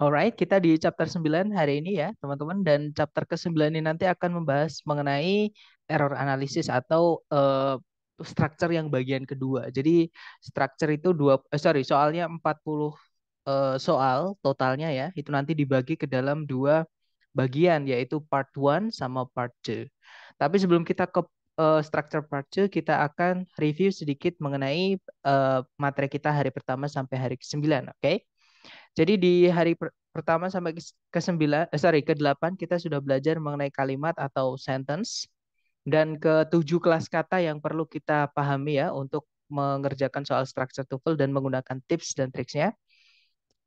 Alright, kita di chapter 9 hari ini ya, teman-teman. Dan chapter ke-9 ini nanti akan membahas mengenai error analysis atau uh, structure yang bagian kedua. Jadi structure itu dua eh, sorry, soalnya 40 uh, eh, soal totalnya ya. Itu nanti dibagi ke dalam dua bagian yaitu part 1 sama part 2. Tapi sebelum kita ke uh, structure part 2, kita akan review sedikit mengenai uh, materi kita hari pertama sampai hari ke-9, oke? Okay? Jadi di hari per pertama sampai ke sembilan, eh, sorry ke delapan kita sudah belajar mengenai kalimat atau sentence dan ke tujuh kelas kata yang perlu kita pahami ya untuk mengerjakan soal structure TOEFL dan menggunakan tips dan triksnya.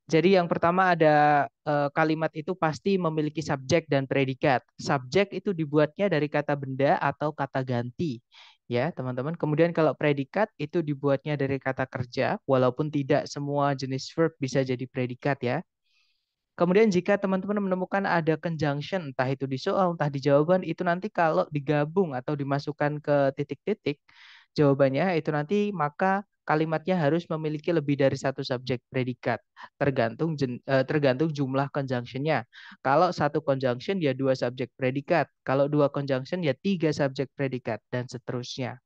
Jadi yang pertama ada eh, kalimat itu pasti memiliki subjek dan predikat. Subjek itu dibuatnya dari kata benda atau kata ganti ya teman-teman. Kemudian kalau predikat itu dibuatnya dari kata kerja, walaupun tidak semua jenis verb bisa jadi predikat ya. Kemudian jika teman-teman menemukan ada conjunction, entah itu di soal, entah di jawaban, itu nanti kalau digabung atau dimasukkan ke titik-titik jawabannya, itu nanti maka kalimatnya harus memiliki lebih dari satu subjek predikat, tergantung eh, tergantung jumlah conjunctionnya. Kalau satu conjunction ya dua subjek predikat, kalau dua conjunction ya tiga subjek predikat dan seterusnya.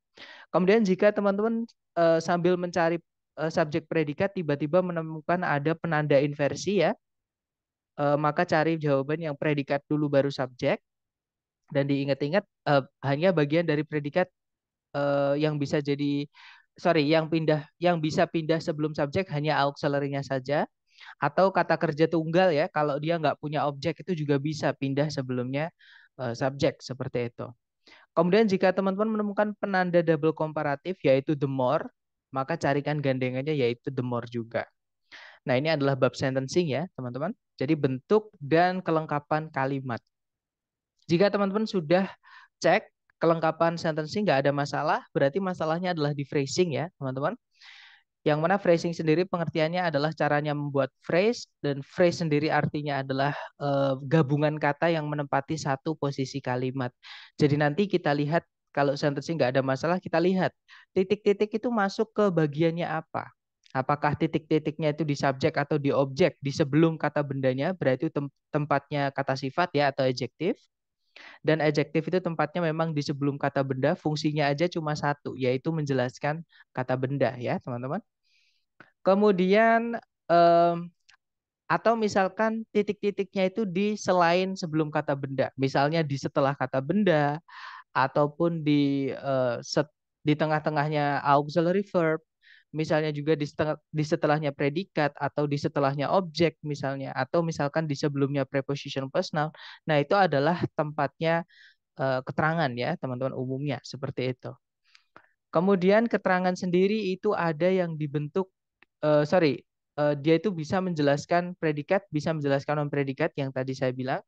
Kemudian jika teman-teman eh, sambil mencari eh, subjek predikat tiba-tiba menemukan ada penanda inversi ya, maka cari jawaban yang predikat dulu baru subjek dan diingat-ingat uh, hanya bagian dari predikat uh, yang bisa jadi sorry, yang pindah, yang bisa pindah sebelum subjek hanya auxiliary-nya saja. Atau kata kerja tunggal ya, kalau dia nggak punya objek itu juga bisa pindah sebelumnya uh, subjek seperti itu. Kemudian jika teman-teman menemukan penanda double komparatif yaitu the more, maka carikan gandengannya yaitu the more juga. Nah, ini adalah bab sentencing ya, teman-teman. Jadi bentuk dan kelengkapan kalimat. Jika teman-teman sudah cek kelengkapan sentence nggak ada masalah, berarti masalahnya adalah di phrasing ya, teman-teman. Yang mana phrasing sendiri pengertiannya adalah caranya membuat phrase dan phrase sendiri artinya adalah e, gabungan kata yang menempati satu posisi kalimat. Jadi nanti kita lihat kalau sentence nggak ada masalah, kita lihat titik-titik itu masuk ke bagiannya apa. Apakah titik-titiknya itu di subjek atau di objek, di sebelum kata bendanya, berarti tempatnya kata sifat ya atau adjektif dan adjektif itu tempatnya memang di sebelum kata benda, fungsinya aja cuma satu, yaitu menjelaskan kata benda ya teman-teman. Kemudian um, atau misalkan titik-titiknya itu di selain sebelum kata benda, misalnya di setelah kata benda ataupun di uh, set, di tengah-tengahnya auxiliary verb misalnya juga di, setel, di setelahnya predikat atau di setelahnya objek misalnya atau misalkan di sebelumnya preposition personal, Nah, itu adalah tempatnya uh, keterangan ya, teman-teman umumnya seperti itu. Kemudian keterangan sendiri itu ada yang dibentuk uh, sorry, uh, dia itu bisa menjelaskan predikat, bisa menjelaskan non predikat yang tadi saya bilang.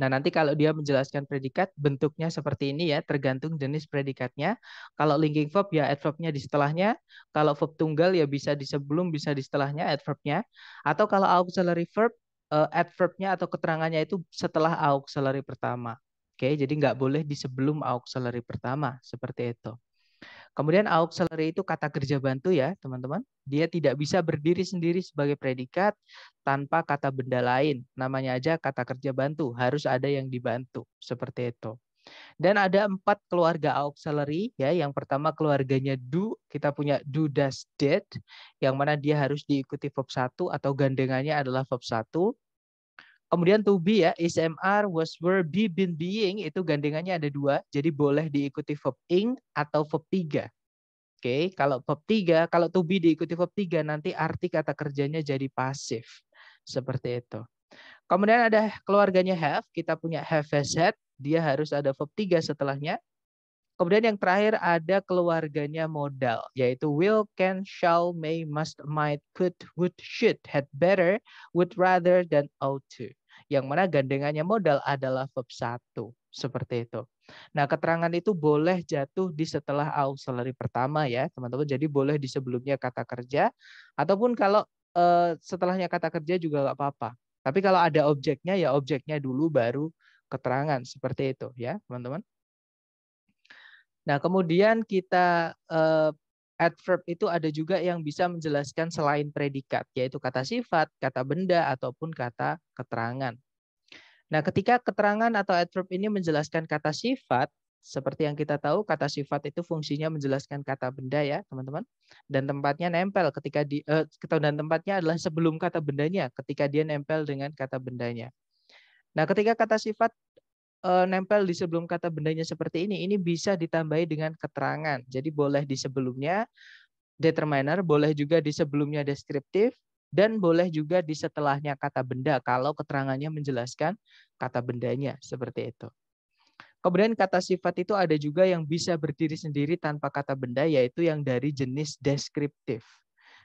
Nah, nanti kalau dia menjelaskan predikat, bentuknya seperti ini ya, tergantung jenis predikatnya. Kalau linking verb ya adverbnya di setelahnya, kalau verb tunggal ya bisa di sebelum, bisa di setelahnya adverbnya. Atau kalau auxiliary verb, eh, adverbnya atau keterangannya itu setelah auxiliary pertama. Oke, jadi nggak boleh di sebelum auxiliary pertama, seperti itu. Kemudian auxiliary itu kata kerja bantu ya, teman-teman. Dia tidak bisa berdiri sendiri sebagai predikat tanpa kata benda lain. Namanya aja kata kerja bantu, harus ada yang dibantu, seperti itu. Dan ada empat keluarga auxiliary ya. Yang pertama keluarganya do, kita punya do does did yang mana dia harus diikuti verb 1 atau gandengannya adalah verb 1. Kemudian to be ya, is was were be been being itu gandengannya ada dua. Jadi boleh diikuti verb ing atau verb tiga. Oke, okay, kalau verb tiga, kalau to be diikuti verb tiga nanti arti kata kerjanya jadi pasif. Seperti itu. Kemudian ada keluarganya have, kita punya have as had, dia harus ada verb tiga setelahnya. Kemudian yang terakhir ada keluarganya modal, yaitu will, can, shall, may, must, might, could, would, should, had better, would rather, dan ought to yang mana gandengannya modal adalah verb 1. Seperti itu. Nah, keterangan itu boleh jatuh di setelah auxiliary pertama ya, teman-teman. Jadi boleh di sebelumnya kata kerja ataupun kalau eh, setelahnya kata kerja juga nggak apa-apa. Tapi kalau ada objeknya ya objeknya dulu baru keterangan seperti itu ya, teman-teman. Nah, kemudian kita eh, adverb itu ada juga yang bisa menjelaskan selain predikat, yaitu kata sifat, kata benda, ataupun kata keterangan. Nah, ketika keterangan atau adverb ini menjelaskan kata sifat, seperti yang kita tahu, kata sifat itu fungsinya menjelaskan kata benda ya, teman-teman. Dan tempatnya nempel ketika di eh, dan tempatnya adalah sebelum kata bendanya, ketika dia nempel dengan kata bendanya. Nah, ketika kata sifat Eh, nempel di sebelum kata bendanya seperti ini, ini bisa ditambahi dengan keterangan. Jadi boleh di sebelumnya determiner, boleh juga di sebelumnya deskriptif, dan boleh juga di setelahnya kata benda kalau keterangannya menjelaskan kata bendanya seperti itu. Kemudian kata sifat itu ada juga yang bisa berdiri sendiri tanpa kata benda yaitu yang dari jenis deskriptif.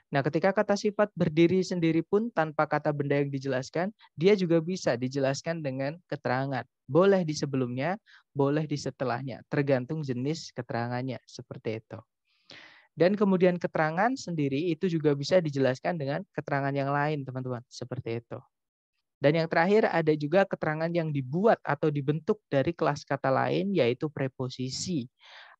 Nah, ketika kata sifat berdiri sendiri pun tanpa kata benda yang dijelaskan, dia juga bisa dijelaskan dengan keterangan. Boleh di sebelumnya, boleh di setelahnya, tergantung jenis keterangannya, seperti itu. Dan kemudian keterangan sendiri itu juga bisa dijelaskan dengan keterangan yang lain, teman-teman, seperti itu. Dan yang terakhir ada juga keterangan yang dibuat atau dibentuk dari kelas kata lain yaitu preposisi.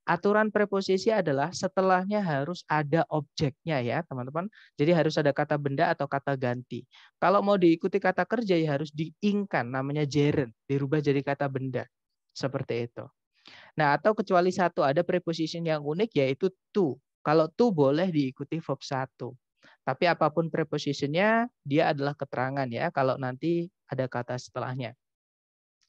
Aturan preposisi adalah setelahnya harus ada objeknya ya, teman-teman. Jadi harus ada kata benda atau kata ganti. Kalau mau diikuti kata kerja ya harus diingkan namanya gerund, dirubah jadi kata benda. Seperti itu. Nah, atau kecuali satu ada preposition yang unik yaitu to. Kalau to boleh diikuti verb satu Tapi apapun prepositionnya, dia adalah keterangan ya kalau nanti ada kata setelahnya.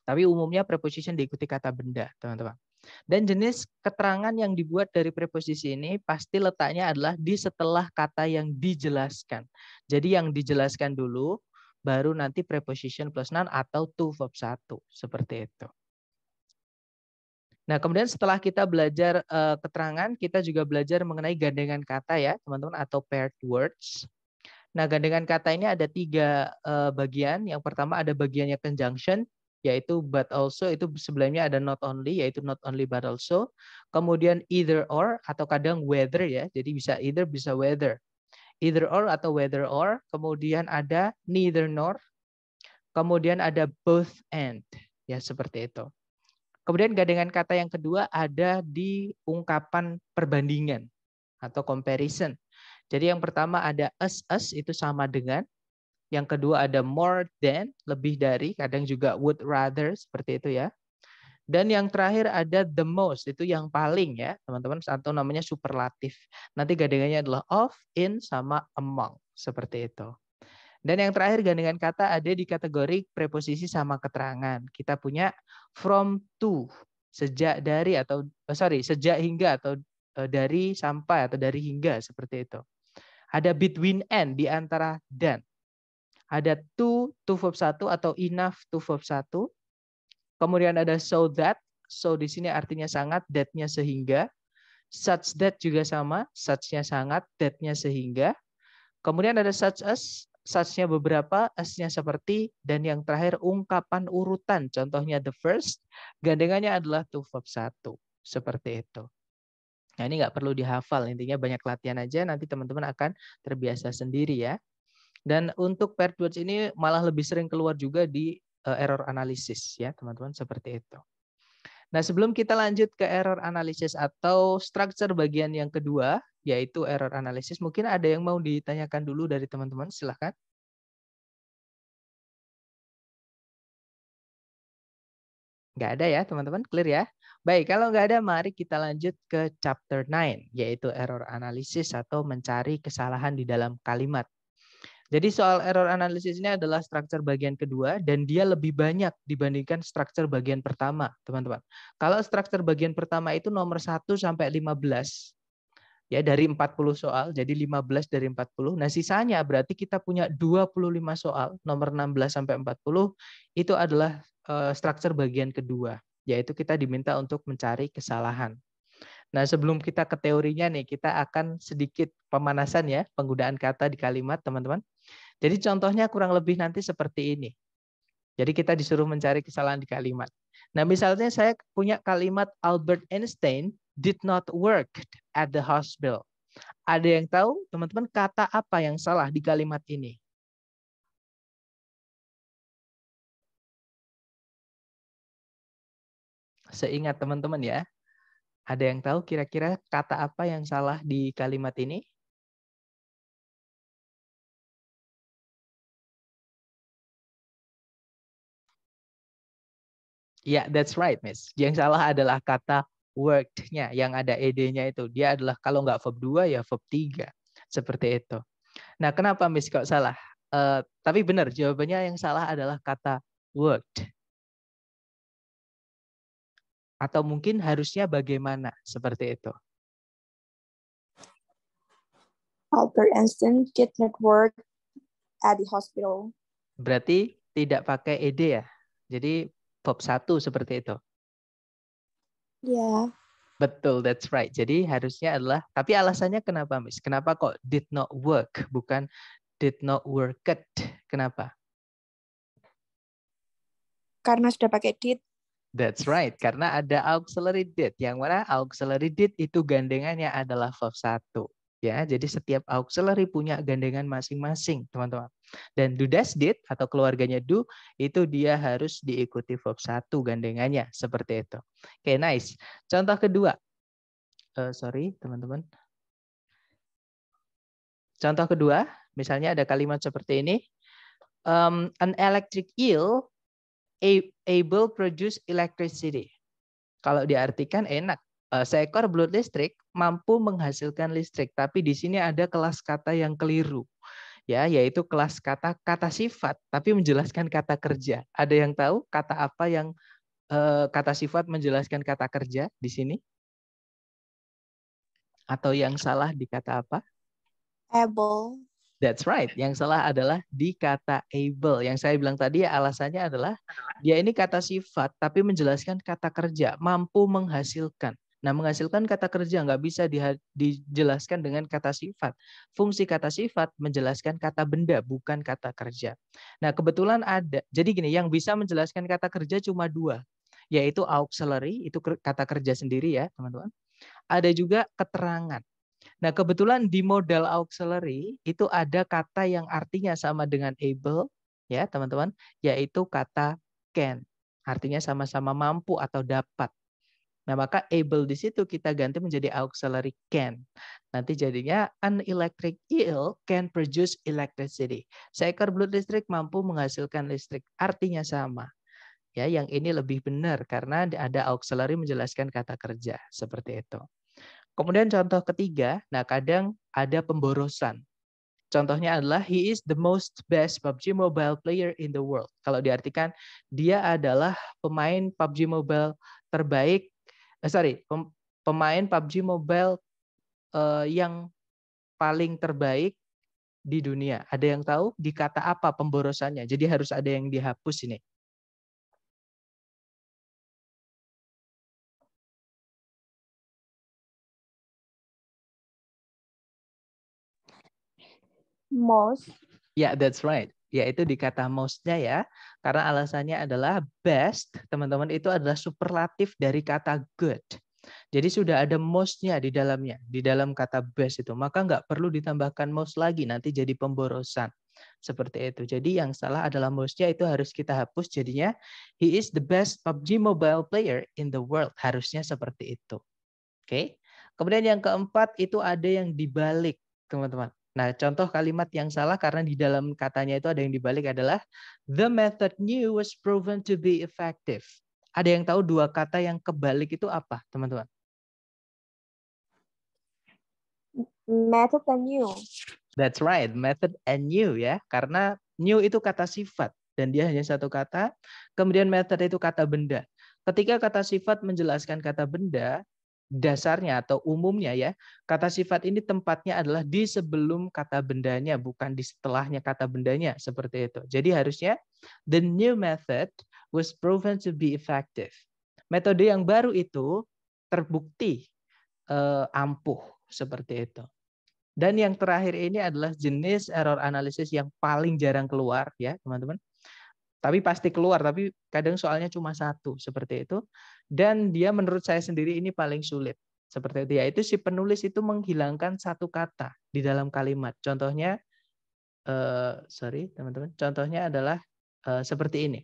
Tapi umumnya preposition diikuti kata benda, teman-teman. Dan jenis keterangan yang dibuat dari preposisi ini pasti letaknya adalah di setelah kata yang dijelaskan. Jadi yang dijelaskan dulu, baru nanti preposition plus none atau to verb satu Seperti itu. Nah, kemudian setelah kita belajar uh, keterangan, kita juga belajar mengenai gandengan kata ya, teman-teman, atau paired words. Nah, gandengan kata ini ada tiga uh, bagian. Yang pertama ada bagiannya conjunction, yaitu but also itu sebelumnya ada not only yaitu not only but also kemudian either or atau kadang whether ya jadi bisa either bisa whether either or atau whether or kemudian ada neither nor kemudian ada both and ya seperti itu kemudian gadangan kata yang kedua ada di ungkapan perbandingan atau comparison jadi yang pertama ada as as itu sama dengan yang kedua ada more than, lebih dari, kadang juga would rather, seperti itu ya. Dan yang terakhir ada the most, itu yang paling ya, teman-teman, atau namanya superlatif. Nanti gandengannya adalah of, in, sama among, seperti itu. Dan yang terakhir gandengan kata ada di kategori preposisi sama keterangan. Kita punya from to, sejak dari atau eh, sorry, sejak hingga atau eh, dari sampai atau dari hingga seperti itu. Ada between and di antara dan. Ada to, to verb 1 atau enough to verb 1. Kemudian ada so that. So di sini artinya sangat, that-nya sehingga. Such that juga sama, such-nya sangat, that-nya sehingga. Kemudian ada such as, such-nya beberapa, as-nya seperti, dan yang terakhir ungkapan urutan. Contohnya the first, gandengannya adalah to verb 1. Seperti itu. Nah, ini nggak perlu dihafal, intinya banyak latihan aja, nanti teman-teman akan terbiasa sendiri ya. Dan untuk paired words ini malah lebih sering keluar juga di eh, error analysis ya, teman-teman, seperti itu. Nah, sebelum kita lanjut ke error analysis atau structure bagian yang kedua, yaitu error analysis, mungkin ada yang mau ditanyakan dulu dari teman-teman, silahkan. Nggak ada ya, teman-teman? Clear ya? Baik, kalau nggak ada, mari kita lanjut ke chapter 9, yaitu error analysis atau mencari kesalahan di dalam kalimat. Jadi soal error analysis ini adalah struktur bagian kedua dan dia lebih banyak dibandingkan struktur bagian pertama, teman-teman. Kalau struktur bagian pertama itu nomor 1 sampai 15 ya dari 40 soal, jadi 15 dari 40. Nah, sisanya berarti kita punya 25 soal nomor 16 sampai 40 itu adalah eh, struktur bagian kedua, yaitu kita diminta untuk mencari kesalahan. Nah, sebelum kita ke teorinya nih, kita akan sedikit pemanasan ya, penggunaan kata di kalimat, teman-teman. Jadi contohnya kurang lebih nanti seperti ini. Jadi kita disuruh mencari kesalahan di kalimat. Nah, misalnya saya punya kalimat Albert Einstein did not work at the hospital. Ada yang tahu, teman-teman, kata apa yang salah di kalimat ini? Seingat teman-teman ya, ada yang tahu kira-kira kata apa yang salah di kalimat ini? Ya, yeah, that's right, Miss. Yang salah adalah kata worked-nya yang ada ed-nya itu. Dia adalah kalau nggak verb 2 ya verb 3. Seperti itu. Nah, kenapa Miss kok salah? Uh, tapi benar, jawabannya yang salah adalah kata worked. Atau mungkin harusnya bagaimana? Seperti itu. Albert Einstein did not work at the hospital. Berarti tidak pakai ed ya? Jadi bab satu seperti itu. Ya. Betul, that's right. Jadi harusnya adalah tapi alasannya kenapa, Miss? Kenapa kok did not work bukan did not work it? Kenapa? Karena sudah pakai did. That's right, karena ada auxiliary did. Yang mana auxiliary did itu gandengannya adalah verb satu ya. Jadi setiap auxiliary punya gandengan masing-masing, teman-teman. Dan Dudas did atau keluarganya Du itu dia harus diikuti verb satu gandengannya seperti itu. Oke, okay, nice. Contoh kedua. Uh, sorry, teman-teman. Contoh kedua, misalnya ada kalimat seperti ini. Um, an electric eel able produce electricity. Kalau diartikan enak, uh, seekor belut listrik mampu menghasilkan listrik. Tapi di sini ada kelas kata yang keliru. Ya, yaitu kelas kata kata sifat tapi menjelaskan kata kerja. Ada yang tahu kata apa yang eh, kata sifat menjelaskan kata kerja di sini? Atau yang salah di kata apa? Able. That's right. Yang salah adalah di kata able. Yang saya bilang tadi alasannya adalah dia ini kata sifat tapi menjelaskan kata kerja, mampu menghasilkan. Nah, menghasilkan kata kerja nggak bisa dijelaskan dengan kata sifat. Fungsi kata sifat menjelaskan kata benda, bukan kata kerja. Nah, kebetulan ada. Jadi gini, yang bisa menjelaskan kata kerja cuma dua, yaitu auxiliary, itu kata kerja sendiri ya, teman-teman. Ada juga keterangan. Nah, kebetulan di modal auxiliary itu ada kata yang artinya sama dengan able, ya teman-teman, yaitu kata can. Artinya sama-sama mampu atau dapat Nah, maka able di situ kita ganti menjadi auxiliary can. Nanti jadinya an electric eel can produce electricity. Seekor belut listrik mampu menghasilkan listrik. Artinya sama. Ya, yang ini lebih benar karena ada auxiliary menjelaskan kata kerja seperti itu. Kemudian contoh ketiga, nah kadang ada pemborosan. Contohnya adalah he is the most best PUBG Mobile player in the world. Kalau diartikan dia adalah pemain PUBG Mobile terbaik eh, sorry pemain PUBG Mobile uh, yang paling terbaik di dunia. Ada yang tahu di kata apa pemborosannya? Jadi harus ada yang dihapus ini. Most. Yeah, that's right yaitu di kata most-nya ya. Karena alasannya adalah best, teman-teman itu adalah superlatif dari kata good. Jadi sudah ada most-nya di dalamnya, di dalam kata best itu. Maka nggak perlu ditambahkan most lagi, nanti jadi pemborosan. Seperti itu. Jadi yang salah adalah most-nya itu harus kita hapus. Jadinya, he is the best PUBG mobile player in the world. Harusnya seperti itu. Oke. Okay? Kemudian yang keempat itu ada yang dibalik, teman-teman. Nah, contoh kalimat yang salah karena di dalam katanya itu ada yang dibalik adalah the method new was proven to be effective. Ada yang tahu dua kata yang kebalik itu apa, teman-teman? Method and new. That's right, method and new ya. Karena new itu kata sifat dan dia hanya satu kata. Kemudian method itu kata benda. Ketika kata sifat menjelaskan kata benda, dasarnya atau umumnya ya, kata sifat ini tempatnya adalah di sebelum kata bendanya, bukan di setelahnya kata bendanya, seperti itu. Jadi harusnya the new method was proven to be effective. Metode yang baru itu terbukti uh, ampuh, seperti itu. Dan yang terakhir ini adalah jenis error analisis yang paling jarang keluar ya, teman-teman tapi pasti keluar tapi kadang soalnya cuma satu seperti itu dan dia menurut saya sendiri ini paling sulit seperti itu yaitu si penulis itu menghilangkan satu kata di dalam kalimat contohnya uh, sorry teman-teman contohnya adalah uh, seperti ini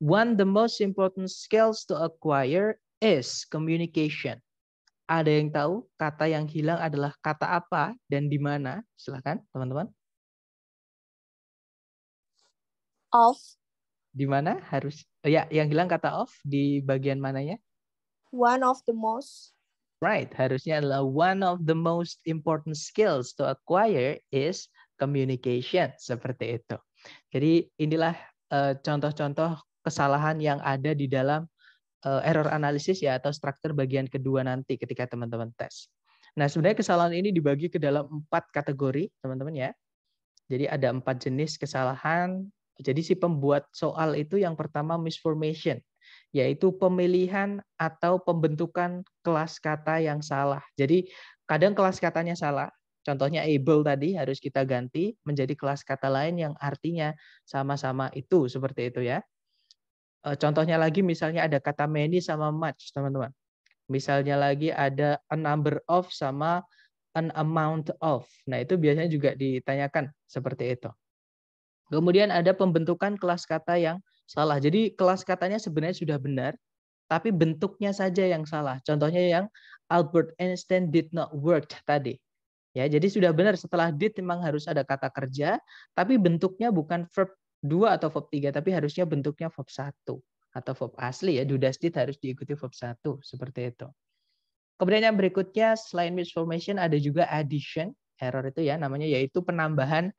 one the most important skills to acquire is communication ada yang tahu kata yang hilang adalah kata apa dan di mana silahkan teman-teman Of. Di mana harus? Ya, yang hilang kata of di bagian mananya? One of the most. Right, harusnya adalah one of the most important skills to acquire is communication seperti itu. Jadi inilah eh, contoh-contoh uh, kesalahan yang ada di dalam uh, error analysis ya atau struktur bagian kedua nanti ketika teman-teman tes. Nah, sebenarnya kesalahan ini dibagi ke dalam empat kategori, teman-teman ya. Jadi ada empat jenis kesalahan jadi si pembuat soal itu yang pertama misformation, yaitu pemilihan atau pembentukan kelas kata yang salah. Jadi kadang kelas katanya salah, contohnya able tadi harus kita ganti menjadi kelas kata lain yang artinya sama-sama itu, seperti itu ya. E, contohnya lagi misalnya ada kata many sama much, teman-teman. Misalnya lagi ada a number of sama an amount of. Nah, itu biasanya juga ditanyakan seperti itu. Kemudian ada pembentukan kelas kata yang salah. Jadi kelas katanya sebenarnya sudah benar, tapi bentuknya saja yang salah. Contohnya yang Albert Einstein did not work tadi. Ya, jadi sudah benar setelah did memang harus ada kata kerja, tapi bentuknya bukan verb 2 atau verb 3, tapi harusnya bentuknya verb 1 atau verb asli ya. Do does did harus diikuti verb 1 seperti itu. Kemudian yang berikutnya selain misformation ada juga addition, error itu ya namanya yaitu penambahan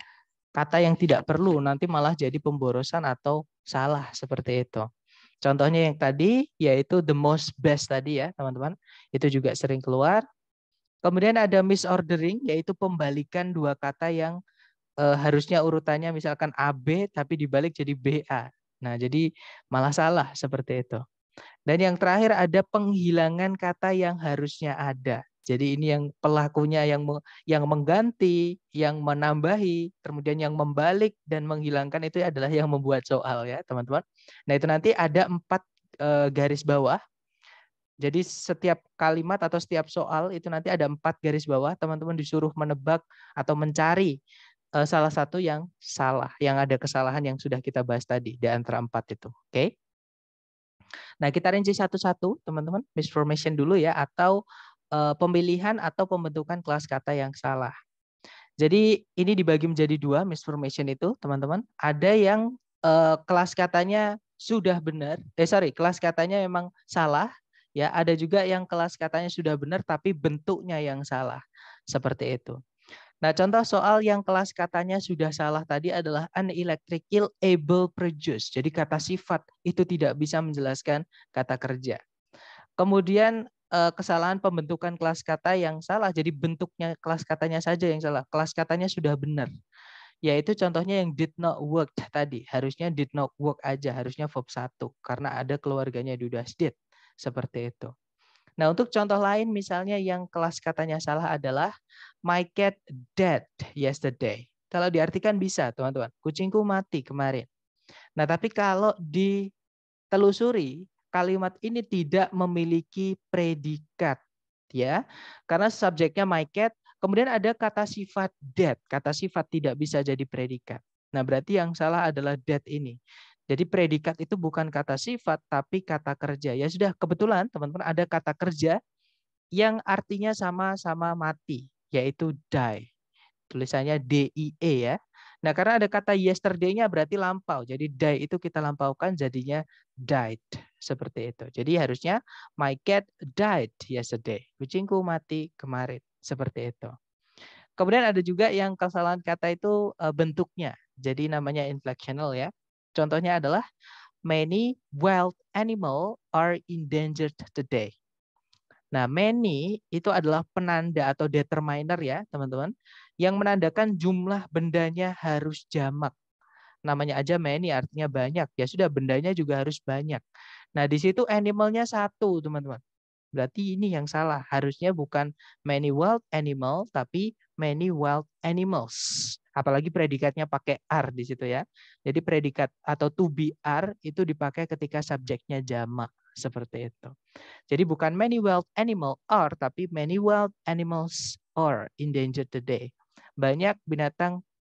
kata yang tidak perlu nanti malah jadi pemborosan atau salah seperti itu. Contohnya yang tadi yaitu the most best tadi ya teman-teman. Itu juga sering keluar. Kemudian ada misordering yaitu pembalikan dua kata yang e, harusnya urutannya misalkan AB tapi dibalik jadi BA. Nah, jadi malah salah seperti itu. Dan yang terakhir ada penghilangan kata yang harusnya ada. Jadi ini yang pelakunya yang yang mengganti, yang menambahi, kemudian yang membalik dan menghilangkan itu adalah yang membuat soal ya teman-teman. Nah itu nanti ada empat e, garis bawah. Jadi setiap kalimat atau setiap soal itu nanti ada empat garis bawah. Teman-teman disuruh menebak atau mencari e, salah satu yang salah, yang ada kesalahan yang sudah kita bahas tadi di antara empat itu. Oke? Okay? Nah kita rinci satu-satu teman-teman misformation dulu ya atau Eh, pemilihan atau pembentukan kelas kata yang salah. Jadi ini dibagi menjadi dua misformation itu, teman-teman. Ada yang uh, kelas katanya sudah benar, eh sorry, kelas katanya memang salah, ya ada juga yang kelas katanya sudah benar tapi bentuknya yang salah, seperti itu. Nah, contoh soal yang kelas katanya sudah salah tadi adalah electric an ill able produce. Jadi kata sifat itu tidak bisa menjelaskan kata kerja. Kemudian Eh, kesalahan pembentukan kelas kata yang salah. Jadi bentuknya kelas katanya saja yang salah. Kelas katanya sudah benar. Yaitu contohnya yang did not work tadi. Harusnya did not work aja. Harusnya verb 1. Karena ada keluarganya do does did. Seperti itu. Nah, untuk contoh lain misalnya yang kelas katanya salah adalah my cat dead yesterday. Kalau diartikan bisa, teman-teman. Kucingku mati kemarin. Nah, tapi kalau ditelusuri kalimat ini tidak memiliki predikat ya. Karena subjeknya my cat, kemudian ada kata sifat dead, kata sifat tidak bisa jadi predikat. Nah, berarti yang salah adalah dead ini. Jadi predikat itu bukan kata sifat tapi kata kerja. Ya sudah kebetulan teman-teman ada kata kerja yang artinya sama-sama mati yaitu die. Tulisannya D I E ya. Nah, karena ada kata yesterday-nya berarti lampau. Jadi die itu kita lampaukan jadinya died seperti itu. Jadi harusnya my cat died yesterday. Kucingku mati kemarin seperti itu. Kemudian ada juga yang kesalahan kata itu eh, bentuknya. Jadi namanya inflectional ya. Contohnya adalah many wild animal are endangered today. Nah, many itu adalah penanda atau determiner ya, teman-teman yang menandakan jumlah bendanya harus jamak. Namanya aja many artinya banyak. Ya sudah bendanya juga harus banyak. Nah di situ animalnya satu teman-teman. Berarti ini yang salah. Harusnya bukan many wild animal tapi many wild animals. Apalagi predikatnya pakai r di situ ya. Jadi predikat atau to be are itu dipakai ketika subjeknya jamak seperti itu. Jadi bukan many wild animal are, tapi many wild animals are endangered today banyak binatang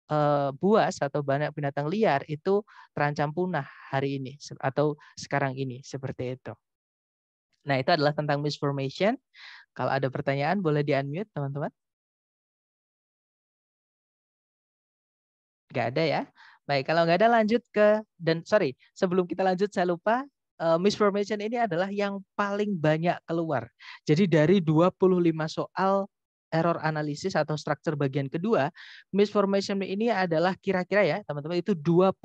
eh, buas atau banyak binatang liar itu terancam punah hari ini atau sekarang ini seperti itu. Nah, itu adalah tentang misinformation. Kalau ada pertanyaan boleh di-unmute, teman-teman. Gak ada ya? Baik, kalau nggak ada lanjut ke dan sorry, sebelum kita lanjut saya lupa eh, misinformation ini adalah yang paling banyak keluar. Jadi dari 25 soal error analysis atau structure bagian kedua, misformation ini adalah kira-kira ya teman-teman itu 21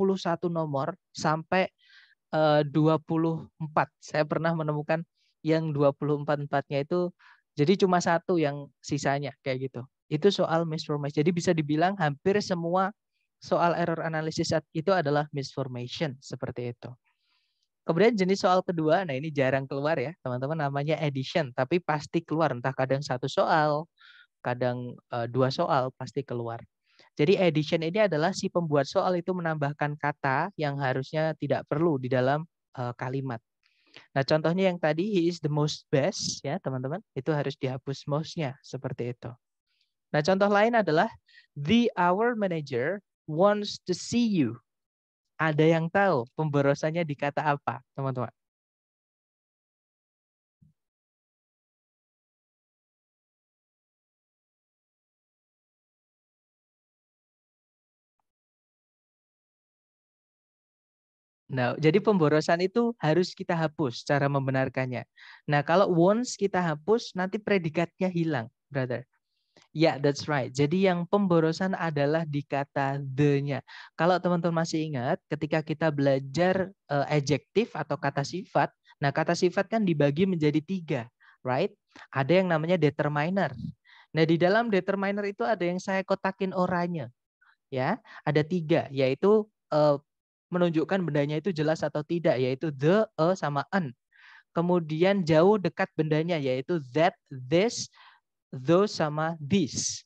nomor sampai 24. Eh, Saya pernah menemukan yang 24 nya itu jadi cuma satu yang sisanya kayak gitu. Itu soal misformation. Jadi bisa dibilang hampir semua soal error analysis itu adalah misformation seperti itu. Kemudian jenis soal kedua, nah ini jarang keluar ya, teman-teman namanya edition tapi pasti keluar entah kadang satu soal, kadang uh, dua soal pasti keluar. Jadi addition ini adalah si pembuat soal itu menambahkan kata yang harusnya tidak perlu di dalam uh, kalimat. Nah, contohnya yang tadi he is the most best ya, teman-teman, itu harus dihapus most-nya seperti itu. Nah, contoh lain adalah the our manager wants to see you. Ada yang tahu pemborosannya di kata apa, teman-teman? Nah, jadi pemborosan itu harus kita hapus cara membenarkannya. Nah, kalau once kita hapus, nanti predikatnya hilang, brother. Ya, yeah, that's right. Jadi yang pemborosan adalah di kata the-nya. Kalau teman-teman masih ingat, ketika kita belajar uh, adjektif atau kata sifat, nah kata sifat kan dibagi menjadi tiga, right? Ada yang namanya determiner. Nah, di dalam determiner itu ada yang saya kotakin oranya Ya, ada tiga, yaitu uh, menunjukkan bendanya itu jelas atau tidak yaitu the, a e, sama an. Kemudian jauh dekat bendanya yaitu that, this, those sama this.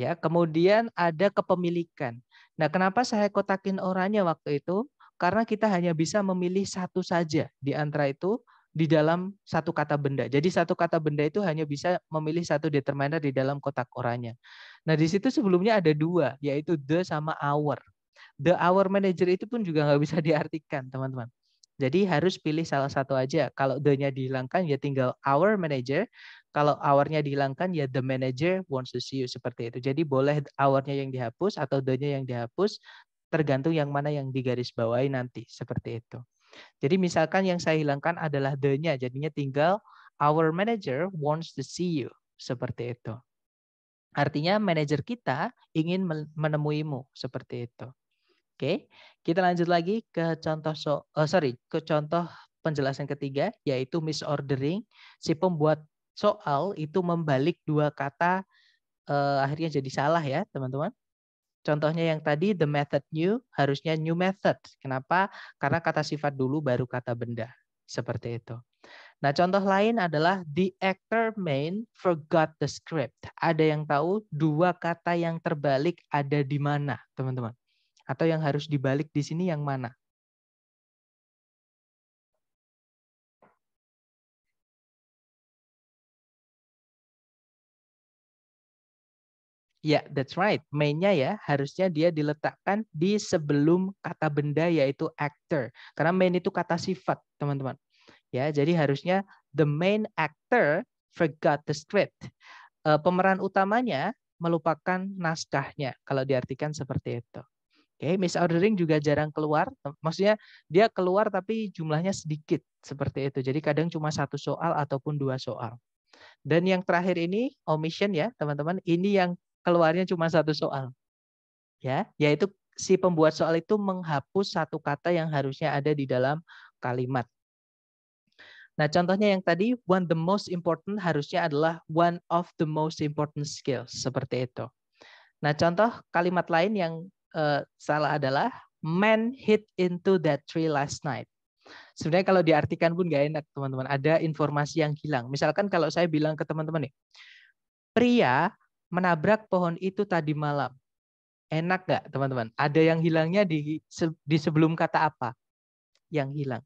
Ya, kemudian ada kepemilikan. Nah, kenapa saya kotakin orangnya waktu itu? Karena kita hanya bisa memilih satu saja di antara itu di dalam satu kata benda. Jadi satu kata benda itu hanya bisa memilih satu determiner di dalam kotak orangnya. Nah di situ sebelumnya ada dua, yaitu the sama our the hour manager itu pun juga nggak bisa diartikan teman-teman jadi harus pilih salah satu aja kalau the-nya dihilangkan ya tinggal our manager kalau our-nya dihilangkan ya the manager wants to see you seperti itu jadi boleh our-nya yang dihapus atau the-nya yang dihapus tergantung yang mana yang digarisbawahi nanti seperti itu jadi misalkan yang saya hilangkan adalah the-nya jadinya tinggal our manager wants to see you seperti itu Artinya manajer kita ingin menemuimu seperti itu. Oke, kita lanjut lagi ke contoh so, oh, sorry ke contoh penjelasan ketiga yaitu misordering. Si pembuat soal itu membalik dua kata eh, akhirnya jadi salah ya teman-teman. Contohnya yang tadi the method new harusnya new method. Kenapa? Karena kata sifat dulu baru kata benda seperti itu. Nah contoh lain adalah the actor main forgot the script. Ada yang tahu dua kata yang terbalik ada di mana teman-teman? atau yang harus dibalik di sini yang mana? Ya, yeah, that's right. Mainnya ya harusnya dia diletakkan di sebelum kata benda yaitu actor. Karena main itu kata sifat, teman-teman. Ya, jadi harusnya the main actor forgot the script. Eh, pemeran utamanya melupakan naskahnya kalau diartikan seperti itu. Oke, okay, ordering juga jarang keluar. Maksudnya dia keluar tapi jumlahnya sedikit seperti itu. Jadi kadang cuma satu soal ataupun dua soal. Dan yang terakhir ini omission ya, teman-teman. Ini yang keluarnya cuma satu soal. Ya, yaitu si pembuat soal itu menghapus satu kata yang harusnya ada di dalam kalimat. Nah, contohnya yang tadi one the most important harusnya adalah one of the most important skills seperti itu. Nah, contoh kalimat lain yang Eh, salah adalah man hit into that tree last night. Sebenarnya kalau diartikan pun nggak enak teman-teman. Ada informasi yang hilang. Misalkan kalau saya bilang ke teman-teman nih, pria menabrak pohon itu tadi malam. Enak nggak teman-teman? Ada yang hilangnya di, di sebelum kata apa? Yang hilang.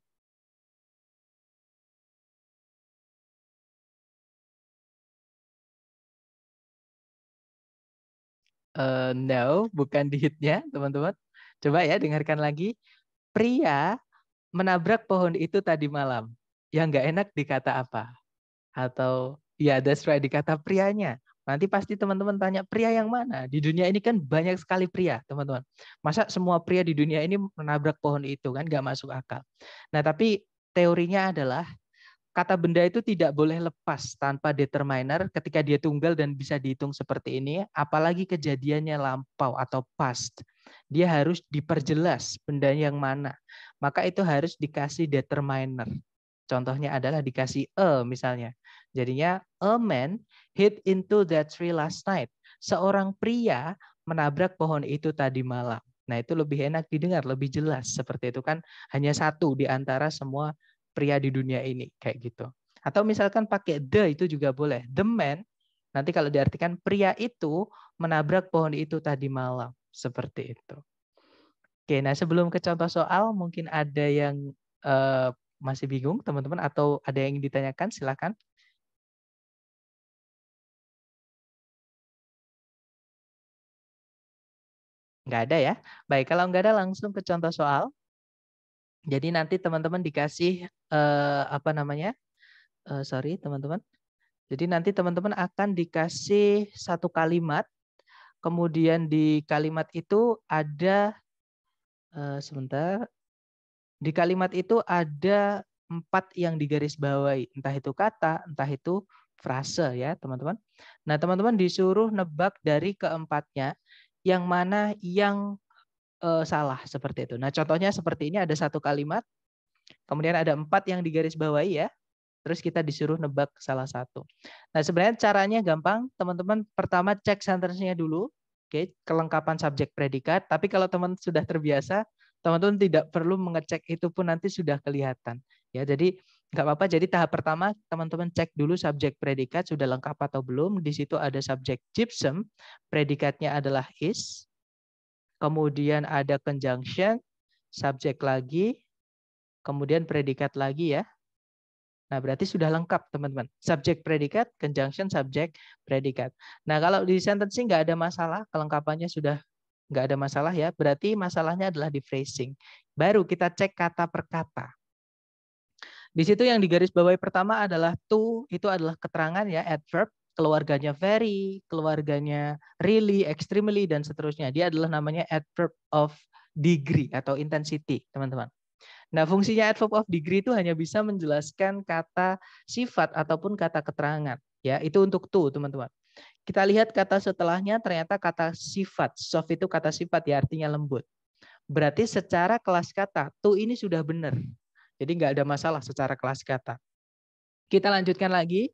Uh, no, bukan di hitnya, teman-teman. Coba ya dengarkan lagi. Pria menabrak pohon itu tadi malam. Yang nggak enak dikata apa? Atau ya that's right dikata prianya. Nanti pasti teman-teman tanya pria yang mana? Di dunia ini kan banyak sekali pria, teman-teman. Masa semua pria di dunia ini menabrak pohon itu kan nggak masuk akal. Nah tapi teorinya adalah kata benda itu tidak boleh lepas tanpa determiner ketika dia tunggal dan bisa dihitung seperti ini, apalagi kejadiannya lampau atau past. Dia harus diperjelas benda yang mana. Maka itu harus dikasih determiner. Contohnya adalah dikasih a e misalnya. Jadinya a man hit into that tree last night. Seorang pria menabrak pohon itu tadi malam. Nah, itu lebih enak didengar, lebih jelas seperti itu kan hanya satu di antara semua pria di dunia ini kayak gitu. Atau misalkan pakai the itu juga boleh. The man nanti kalau diartikan pria itu menabrak pohon itu tadi malam seperti itu. Oke, nah sebelum ke contoh soal mungkin ada yang uh, masih bingung teman-teman atau ada yang ditanyakan silakan. Nggak ada ya? Baik, kalau nggak ada langsung ke contoh soal. Jadi nanti teman-teman dikasih eh, apa namanya? Eh, sorry teman-teman. Jadi nanti teman-teman akan dikasih satu kalimat, kemudian di kalimat itu ada eh, sebentar. Di kalimat itu ada empat yang digarisbawahi, entah itu kata, entah itu frase ya teman-teman. Nah teman-teman disuruh nebak dari keempatnya yang mana yang uh, salah seperti itu. Nah, contohnya seperti ini ada satu kalimat, kemudian ada empat yang digaris bawahi ya, terus kita disuruh nebak salah satu. Nah, sebenarnya caranya gampang, teman-teman. Pertama cek sentence-nya dulu, oke, okay, kelengkapan subjek predikat. Tapi kalau teman sudah terbiasa, teman-teman tidak perlu mengecek itu pun nanti sudah kelihatan. Ya, jadi nggak apa-apa. Jadi tahap pertama teman-teman cek dulu subjek predikat sudah lengkap atau belum. Di situ ada subjek gypsum, predikatnya adalah is kemudian ada conjunction, subjek lagi, kemudian predikat lagi ya. Nah, berarti sudah lengkap, teman-teman. Subjek predikat, conjunction, subjek predikat. Nah, kalau di sentence nggak ada masalah, kelengkapannya sudah nggak ada masalah ya. Berarti masalahnya adalah di phrasing. Baru kita cek kata per kata. Di situ yang digaris bawahi pertama adalah to, itu adalah keterangan ya, adverb keluarganya very, keluarganya really, extremely, dan seterusnya. Dia adalah namanya adverb of degree atau intensity, teman-teman. Nah, fungsinya adverb of degree itu hanya bisa menjelaskan kata sifat ataupun kata keterangan. Ya, itu untuk to, teman-teman. Kita lihat kata setelahnya ternyata kata sifat. Soft itu kata sifat ya artinya lembut. Berarti secara kelas kata to ini sudah benar. Jadi nggak ada masalah secara kelas kata. Kita lanjutkan lagi.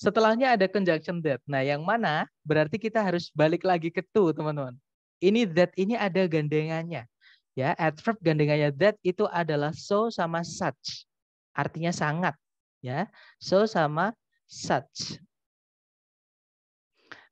Setelahnya ada conjunction that. Nah, yang mana berarti kita harus balik lagi ke to, teman-teman. Ini that ini ada gandengannya. Ya, adverb gandengannya that itu adalah so sama such. Artinya sangat, ya. So sama such.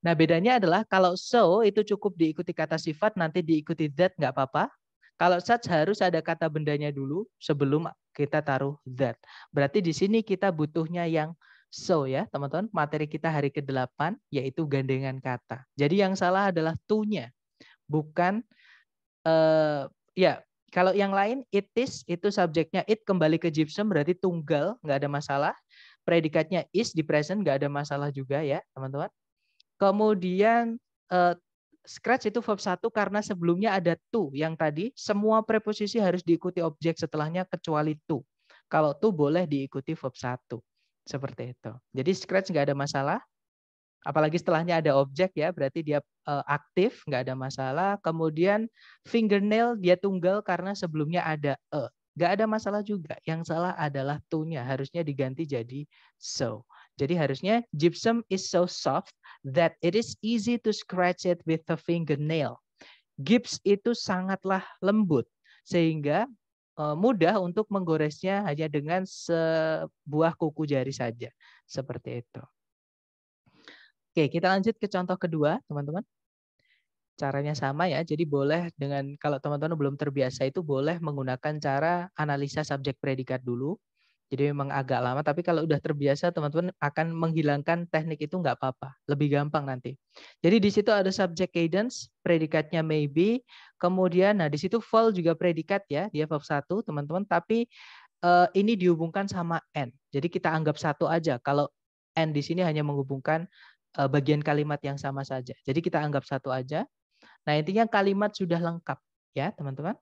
Nah, bedanya adalah kalau so itu cukup diikuti kata sifat, nanti diikuti that nggak apa-apa. Kalau such harus ada kata bendanya dulu sebelum kita taruh that. Berarti di sini kita butuhnya yang So ya teman-teman, materi kita hari ke-8 yaitu gandengan kata. Jadi yang salah adalah to bukan uh, ya kalau yang lain it is itu subjeknya it kembali ke gypsum berarti tunggal nggak ada masalah. Predikatnya is di present nggak ada masalah juga ya teman-teman. Kemudian uh, scratch itu verb 1 karena sebelumnya ada to yang tadi semua preposisi harus diikuti objek setelahnya kecuali to. Kalau to boleh diikuti verb 1. Seperti itu. Jadi Scratch nggak ada masalah. Apalagi setelahnya ada objek ya, berarti dia uh, aktif, nggak ada masalah. Kemudian fingernail dia tunggal karena sebelumnya ada e. Uh. Nggak ada masalah juga. Yang salah adalah tunya Harusnya diganti jadi so. Jadi harusnya gypsum is so soft that it is easy to scratch it with a fingernail. Gips itu sangatlah lembut sehingga Eh, mudah untuk menggoresnya hanya dengan sebuah kuku jari saja. Seperti itu. Oke, kita lanjut ke contoh kedua, teman-teman. Caranya sama ya, jadi boleh dengan, kalau teman-teman belum terbiasa itu boleh menggunakan cara analisa subjek predikat dulu. Jadi memang agak lama, tapi kalau udah terbiasa teman-teman akan menghilangkan teknik itu nggak apa-apa, lebih gampang nanti. Jadi di situ ada subject cadence, predikatnya maybe, kemudian nah di situ fall juga predikat ya, dia verb satu teman-teman, tapi eh, ini dihubungkan sama n. Jadi kita anggap satu aja. Kalau n di sini hanya menghubungkan eh, bagian kalimat yang sama saja. Jadi kita anggap satu aja. Nah intinya kalimat sudah lengkap ya teman-teman.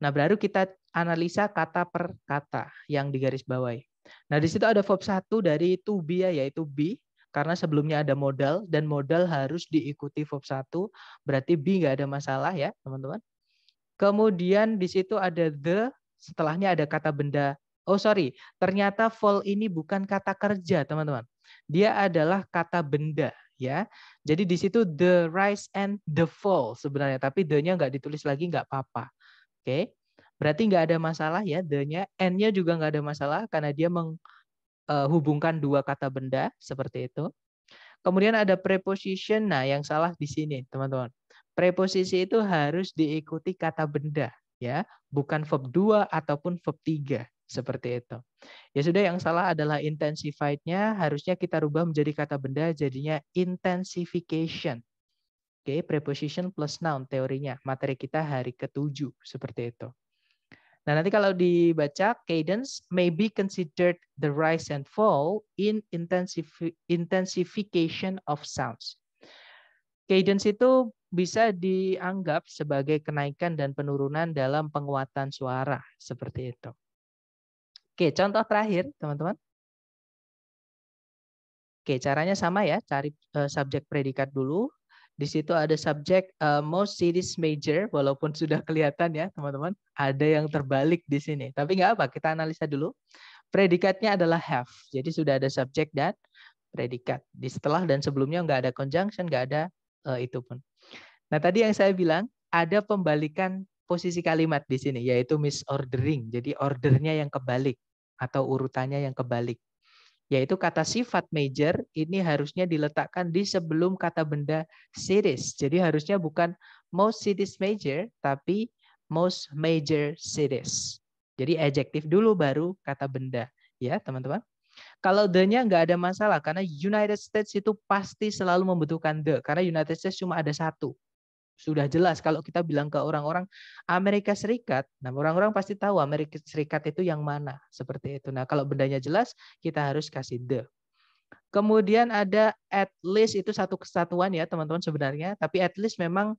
Nah, baru kita analisa kata per kata yang digaris bawahi Nah, di situ ada verb satu dari to be ya, yaitu be karena sebelumnya ada modal dan modal harus diikuti verb satu berarti be nggak ada masalah ya, teman-teman. Kemudian di situ ada the, setelahnya ada kata benda. Oh sorry, ternyata fall ini bukan kata kerja, teman-teman. Dia adalah kata benda ya. Jadi di situ the rise and the fall sebenarnya, tapi the-nya nggak ditulis lagi nggak apa-apa. Oke, berarti nggak ada masalah ya the-nya, n-nya juga nggak ada masalah karena dia menghubungkan eh, dua kata benda seperti itu. Kemudian ada preposition, nah yang salah di sini teman-teman. Preposisi itu harus diikuti kata benda ya, bukan verb 2 ataupun verb 3 seperti itu. Ya sudah yang salah adalah intensified-nya harusnya kita rubah menjadi kata benda jadinya intensification. Oke, okay, preposition plus noun teorinya. Materi kita hari ketujuh seperti itu. Nah, nanti kalau dibaca cadence may be considered the rise and fall in intensifi intensification of sounds. Cadence itu bisa dianggap sebagai kenaikan dan penurunan dalam penguatan suara seperti itu. Oke, contoh terakhir, teman-teman. Oke, caranya sama ya, cari uh, subjek predikat dulu, di situ ada subjek uh, most serious major, walaupun sudah kelihatan ya teman-teman, ada yang terbalik di sini. Tapi nggak apa, kita analisa dulu. Predikatnya adalah have, jadi sudah ada subjek dan predikat. Di setelah dan sebelumnya nggak ada conjunction, nggak ada uh, itu pun. Nah tadi yang saya bilang ada pembalikan posisi kalimat di sini, yaitu misordering. Jadi ordernya yang kebalik atau urutannya yang kebalik yaitu kata sifat major ini harusnya diletakkan di sebelum kata benda series. Jadi harusnya bukan most series major, tapi most major series. Jadi adjektif dulu baru kata benda. Ya teman-teman. Kalau the-nya nggak ada masalah, karena United States itu pasti selalu membutuhkan the. Karena United States cuma ada satu sudah jelas kalau kita bilang ke orang-orang Amerika Serikat, nah orang-orang pasti tahu Amerika Serikat itu yang mana seperti itu. Nah kalau bendanya jelas kita harus kasih the. Kemudian ada at least itu satu kesatuan ya teman-teman sebenarnya, tapi at least memang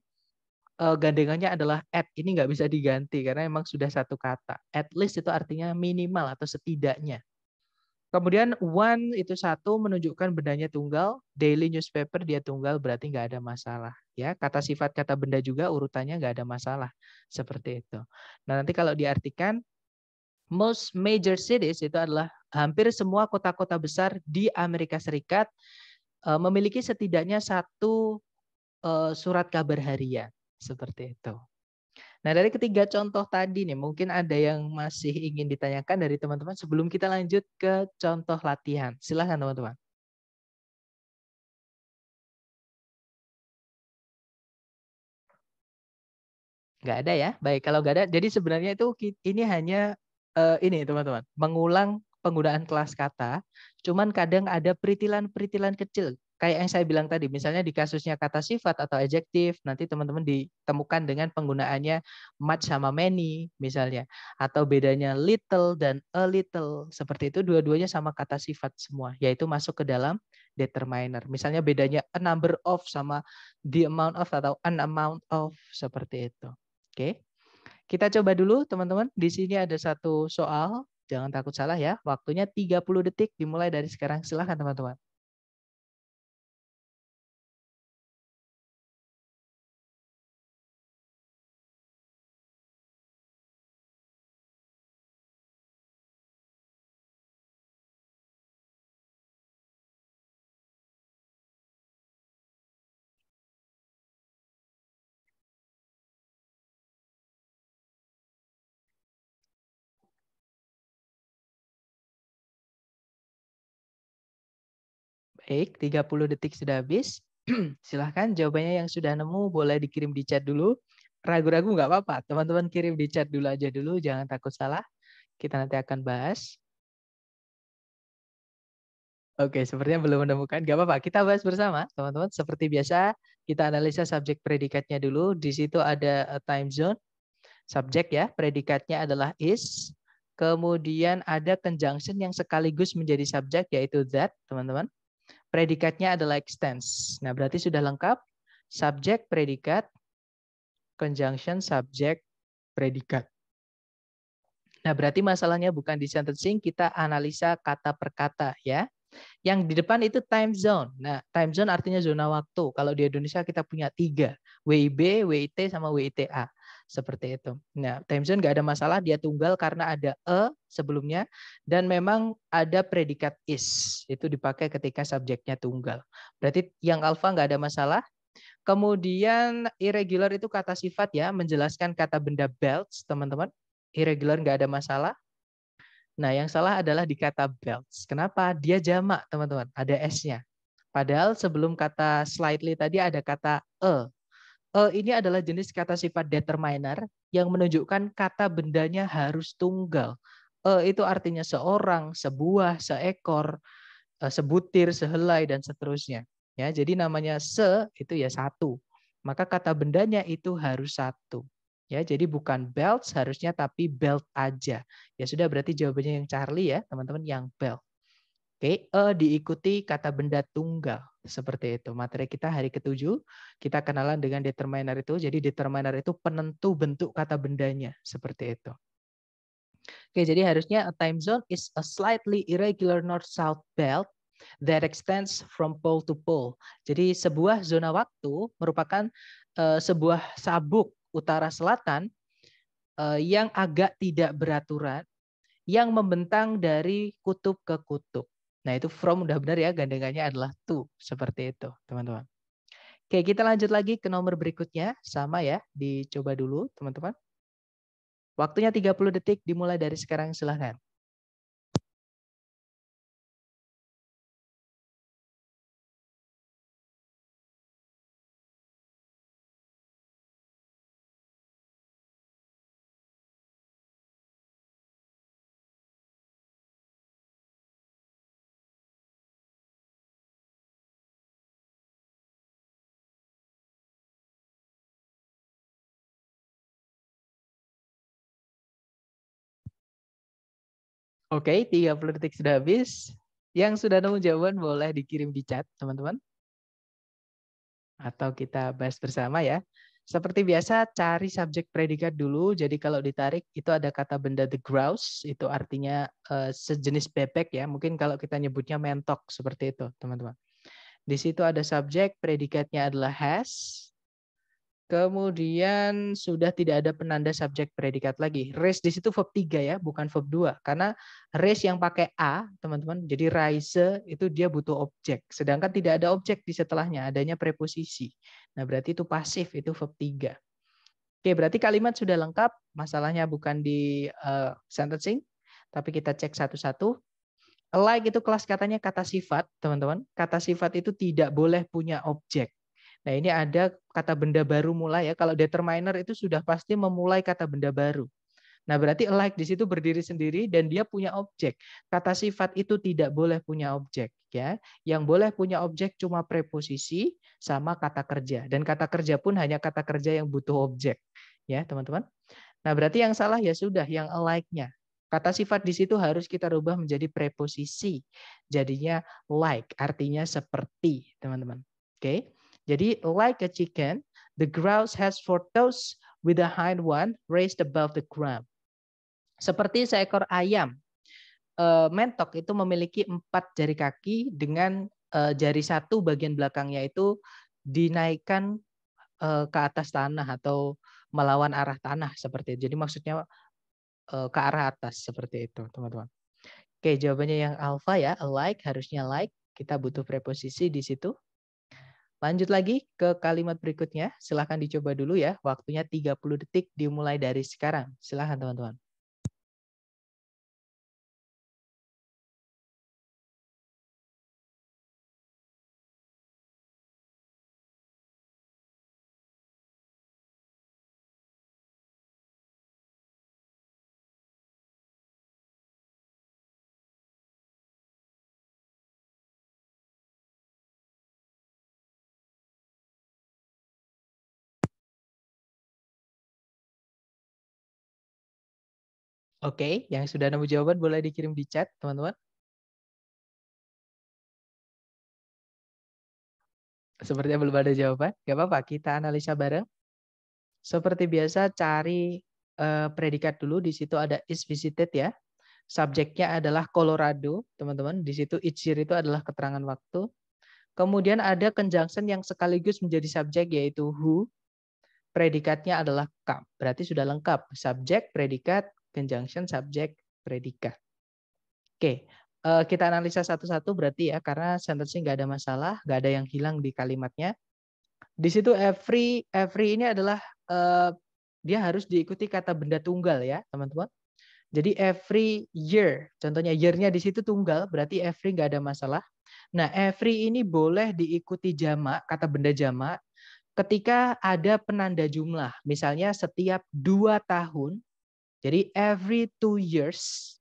eh, gandengannya adalah at ini nggak bisa diganti karena memang sudah satu kata. At least itu artinya minimal atau setidaknya Kemudian one itu satu menunjukkan bendanya tunggal, daily newspaper dia tunggal berarti nggak ada masalah. Ya, kata sifat kata benda juga urutannya nggak ada masalah seperti itu. Nah nanti kalau diartikan most major cities itu adalah hampir semua kota-kota besar di Amerika Serikat eh, memiliki setidaknya satu eh, surat kabar harian seperti itu. Nah, dari ketiga contoh tadi nih, mungkin ada yang masih ingin ditanyakan dari teman-teman sebelum kita lanjut ke contoh latihan. Silahkan teman-teman. Nggak ada ya? Baik, kalau nggak ada, jadi sebenarnya itu ini hanya uh, ini teman-teman, mengulang penggunaan kelas kata, cuman kadang ada peritilan-peritilan kecil Kayak yang saya bilang tadi, misalnya di kasusnya kata sifat atau adjektif, nanti teman-teman ditemukan dengan penggunaannya much sama many misalnya, atau bedanya little dan a little. Seperti itu dua-duanya sama kata sifat semua, yaitu masuk ke dalam determiner. Misalnya bedanya a number of sama the amount of atau an amount of seperti itu. Oke. Kita coba dulu teman-teman. Di sini ada satu soal. Jangan takut salah ya. Waktunya 30 detik dimulai dari sekarang. Silahkan teman-teman. Baik, 30 detik sudah habis. Silahkan jawabannya yang sudah nemu boleh dikirim di chat dulu. Ragu-ragu nggak apa-apa, teman-teman kirim di chat dulu aja dulu, jangan takut salah. Kita nanti akan bahas. Oke, sepertinya belum menemukan. Gak apa-apa, kita bahas bersama, teman-teman. Seperti biasa, kita analisa subjek predikatnya dulu. Di situ ada eh, time zone, subjek ya, predikatnya adalah is. Kemudian ada conjunction yang sekaligus menjadi subjek, yaitu that, teman-teman predikatnya adalah extends. Nah, berarti sudah lengkap Subject, predikat, conjunction, subject, predikat. Nah, berarti masalahnya bukan di sentencing, kita analisa kata per kata ya. Yang di depan itu time zone. Nah, time zone artinya zona waktu. Kalau di Indonesia kita punya tiga, WIB, WIT, sama WITA seperti itu. Nah, time zone nggak ada masalah, dia tunggal karena ada a e sebelumnya dan memang ada predikat is itu dipakai ketika subjeknya tunggal. Berarti yang alfa nggak ada masalah. Kemudian irregular itu kata sifat ya, menjelaskan kata benda belts, teman-teman. Irregular nggak ada masalah. Nah, yang salah adalah di kata belts. Kenapa? Dia jamak, teman-teman. Ada s-nya. Padahal sebelum kata slightly tadi ada kata a. E. Eh, ini adalah jenis kata sifat determiner yang menunjukkan kata bendanya harus tunggal. Eh, itu artinya seorang, sebuah, seekor, eh, sebutir, sehelai dan seterusnya. Ya, jadi namanya se itu ya satu. Maka kata bendanya itu harus satu. Ya, jadi bukan belt harusnya tapi belt aja. Ya sudah berarti jawabannya yang Charlie ya, teman-teman yang belt. Oke, e diikuti kata benda tunggal. Seperti itu. Materi kita hari ketujuh, kita kenalan dengan determiner itu. Jadi determiner itu penentu bentuk kata bendanya. Seperti itu. Oke, jadi harusnya a time zone is a slightly irregular north-south belt that extends from pole to pole. Jadi sebuah zona waktu merupakan uh, sebuah sabuk utara-selatan uh, eh, yang agak tidak beraturan, yang membentang dari kutub ke kutub. Nah, itu from udah benar ya, gandengannya adalah to. Seperti itu, teman-teman. Oke, kita lanjut lagi ke nomor berikutnya. Sama ya, dicoba dulu, teman-teman. Waktunya 30 detik, dimulai dari sekarang, silahkan. Oke, okay, 30 detik sudah habis. Yang sudah nemu jawaban boleh dikirim di chat, teman-teman. Atau kita bahas bersama ya. Seperti biasa, cari subjek predikat dulu. Jadi kalau ditarik, itu ada kata benda the grouse. Itu artinya uh, sejenis bebek ya. Mungkin kalau kita nyebutnya mentok, seperti itu, teman-teman. Di situ ada subjek, predikatnya adalah has. Kemudian sudah tidak ada penanda subjek predikat lagi. Race di situ verb 3 ya, bukan verb 2. Karena race yang pakai a, teman-teman, jadi rise itu dia butuh objek. Sedangkan tidak ada objek di setelahnya, adanya preposisi. Nah, berarti itu pasif, itu verb 3. Oke, berarti kalimat sudah lengkap. Masalahnya bukan di uh, sentencing, tapi kita cek satu-satu. Like itu kelas katanya kata sifat, teman-teman. Kata sifat itu tidak boleh punya objek. Nah, ini ada kata benda baru mulai ya. Kalau determiner itu sudah pasti memulai kata benda baru. Nah, berarti like di situ berdiri sendiri dan dia punya objek. Kata sifat itu tidak boleh punya objek ya. Yang boleh punya objek cuma preposisi sama kata kerja dan kata kerja pun hanya kata kerja yang butuh objek ya, teman-teman. Nah, berarti yang salah ya sudah yang like-nya. Kata sifat di situ harus kita rubah menjadi preposisi. Jadinya like, artinya seperti, teman-teman. Oke. Okay? Jadi like a chicken, the grouse has four toes with the hind one raised above the ground. Seperti seekor ayam, eh, mentok itu memiliki empat jari kaki dengan eh, jari satu bagian belakangnya itu dinaikkan eh, ke atas tanah atau melawan arah tanah seperti itu. Jadi maksudnya ke arah atas seperti itu, teman-teman. Oke, jawabannya yang alfa ya, like harusnya like. Kita butuh preposisi di situ. Lanjut lagi ke kalimat berikutnya. Silahkan dicoba dulu ya. Waktunya 30 detik dimulai dari sekarang. Silahkan teman-teman. Oke, yang sudah nemu jawaban boleh dikirim di chat, teman-teman. Sepertinya belum ada jawaban. Gak apa-apa, kita analisa bareng. Seperti biasa, cari uh, predikat dulu. Di situ ada is visited ya. Subjeknya adalah Colorado, teman-teman. Di situ each year itu adalah keterangan waktu. Kemudian ada conjunction yang sekaligus menjadi subjek, yaitu who, predikatnya adalah come. Berarti sudah lengkap. Subjek, predikat, conjunction, subject predikat. Oke, eh, kita analisa satu-satu berarti ya, karena sentence nggak ada masalah, nggak ada yang hilang di kalimatnya. Di situ every every ini adalah uh, dia harus diikuti kata benda tunggal ya, teman-teman. Jadi every year, contohnya year-nya di situ tunggal, berarti every nggak ada masalah. Nah, every ini boleh diikuti jamak, kata benda jamak, ketika ada penanda jumlah. Misalnya setiap dua tahun jadi every two years,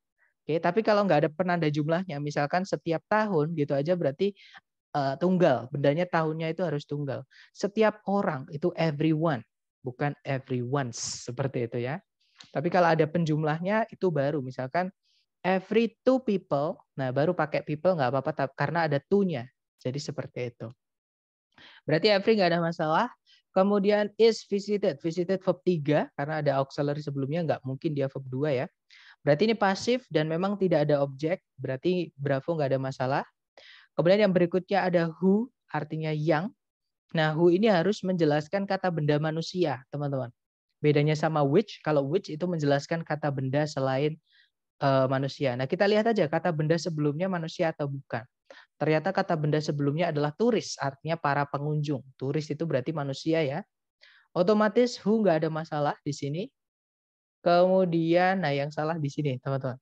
oke. Okay, tapi kalau nggak ada penanda jumlahnya, misalkan setiap tahun gitu aja berarti uh, tunggal. Bendanya tahunnya itu harus tunggal. Setiap orang itu everyone, bukan everyone's seperti itu ya. Tapi kalau ada penjumlahnya itu baru misalkan every two people, nah baru pakai people nggak apa-apa karena ada two-nya. Jadi seperti itu. Berarti every nggak ada masalah. Kemudian is visited, visited verb 3 karena ada auxiliary sebelumnya nggak mungkin dia verb 2 ya. Berarti ini pasif dan memang tidak ada objek, berarti Bravo nggak ada masalah. Kemudian yang berikutnya ada who, artinya yang. Nah, who ini harus menjelaskan kata benda manusia, teman-teman. Bedanya sama which, kalau which itu menjelaskan kata benda selain uh, manusia. Nah, kita lihat aja kata benda sebelumnya manusia atau bukan. Ternyata kata benda sebelumnya adalah turis, artinya para pengunjung. Turis itu berarti manusia ya. Otomatis who nggak ada masalah di sini. Kemudian, nah yang salah di sini, teman-teman.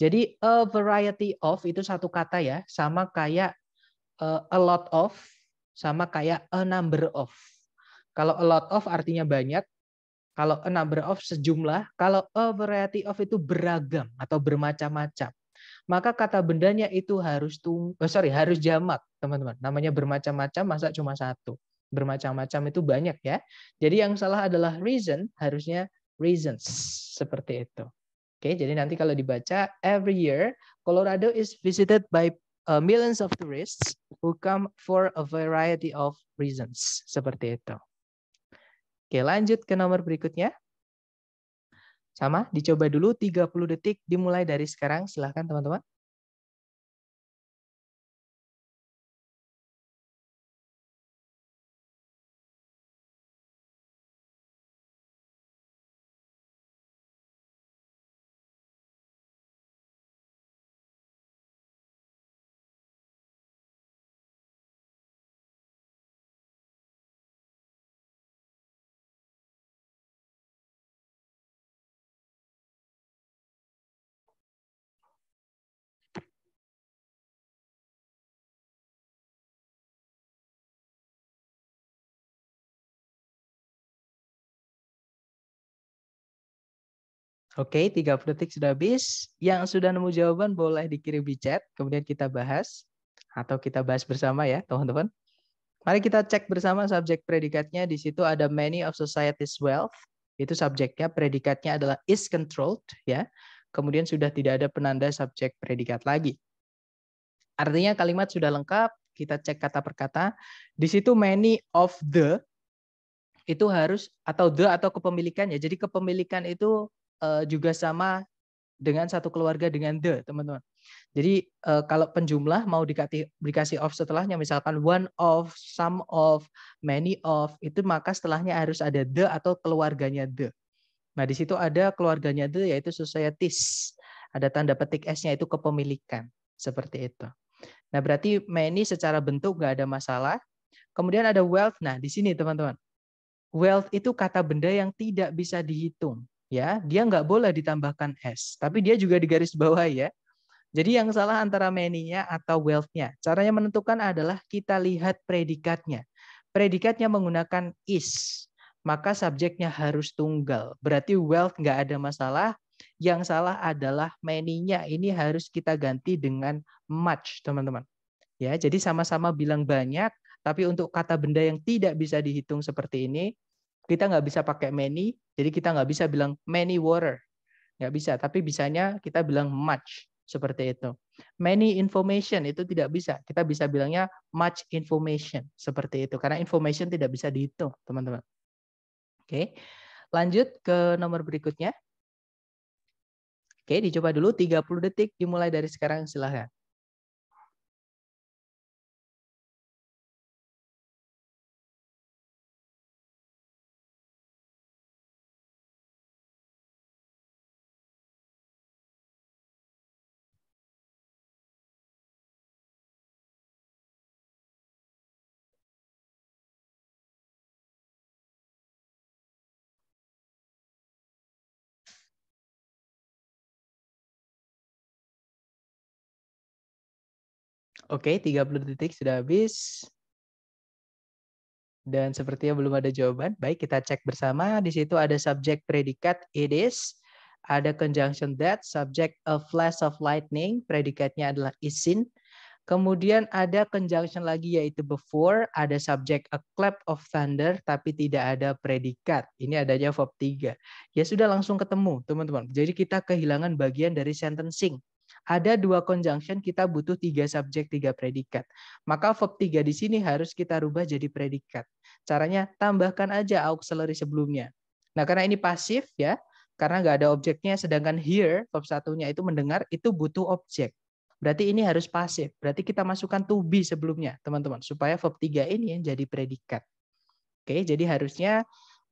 Jadi a variety of itu satu kata ya, sama kayak e, a lot of, sama kayak a number of. Kalau a lot of artinya banyak, kalau a number of sejumlah, kalau a variety of itu beragam atau bermacam-macam maka kata bendanya itu harus tung oh eh, sorry harus jamak teman-teman namanya bermacam-macam masa cuma satu bermacam-macam itu banyak ya jadi yang salah adalah reason harusnya reasons seperti itu oke jadi nanti kalau dibaca every year Colorado is visited by eh, millions of tourists who come for a variety of reasons seperti itu oke lanjut ke nomor berikutnya sama, dicoba dulu 30 detik dimulai dari sekarang. Silahkan teman-teman. Oke, 30 detik sudah habis. Yang sudah nemu jawaban boleh dikirim di chat, kemudian kita bahas atau kita bahas bersama ya, teman-teman. Mari kita cek bersama subjek predikatnya. Di situ ada many of society's wealth. Itu subjeknya, predikatnya adalah is controlled ya. Kemudian sudah tidak ada penanda subjek predikat lagi. Artinya kalimat sudah lengkap, kita cek kata per kata. Di situ many of the itu harus atau the atau kepemilikan ya. Jadi kepemilikan itu uh, juga sama dengan satu keluarga dengan the, teman-teman. Jadi uh, kalau penjumlah mau dikati, dikasih of setelahnya, misalkan one of, some of, many of, itu maka setelahnya harus ada the atau keluarganya the. Nah di situ ada keluarganya the yaitu societies. Ada tanda petik S-nya itu kepemilikan. Seperti itu. Nah berarti many secara bentuk nggak ada masalah. Kemudian ada wealth. Nah di sini teman-teman. Wealth itu kata benda yang tidak bisa dihitung ya dia nggak boleh ditambahkan s tapi dia juga di garis bawah ya jadi yang salah antara many-nya atau wealth-nya caranya menentukan adalah kita lihat predikatnya predikatnya menggunakan is maka subjeknya harus tunggal berarti wealth nggak ada masalah yang salah adalah many-nya ini harus kita ganti dengan much teman-teman ya jadi sama-sama bilang banyak tapi untuk kata benda yang tidak bisa dihitung seperti ini kita nggak bisa pakai many, jadi kita nggak bisa bilang many water. Nggak bisa, tapi bisanya kita bilang much. Seperti itu. Many information itu tidak bisa. Kita bisa bilangnya much information. Seperti itu. Karena information tidak bisa dihitung, teman-teman. Oke. Lanjut ke nomor berikutnya. Oke, dicoba dulu 30 detik dimulai dari sekarang silahkan. Oke, 30 detik sudah habis. Dan sepertinya belum ada jawaban. Baik, kita cek bersama. Di situ ada subjek predikat it is, ada conjunction that, Subjek a flash of lightning, predikatnya adalah is isin. Kemudian ada conjunction lagi yaitu before, ada subjek a clap of thunder tapi tidak ada predikat. Ini adanya verb 3. Ya sudah langsung ketemu, teman-teman. Jadi kita kehilangan bagian dari sentencing ada dua conjunction kita butuh tiga subjek tiga predikat. Maka verb tiga di sini harus kita rubah jadi predikat. Caranya tambahkan aja auxiliary sebelumnya. Nah karena ini pasif ya, karena nggak ada objeknya, sedangkan here verb satunya itu mendengar itu butuh objek. Berarti ini harus pasif. Berarti kita masukkan to be sebelumnya, teman-teman, supaya verb tiga ini jadi predikat. Oke, jadi harusnya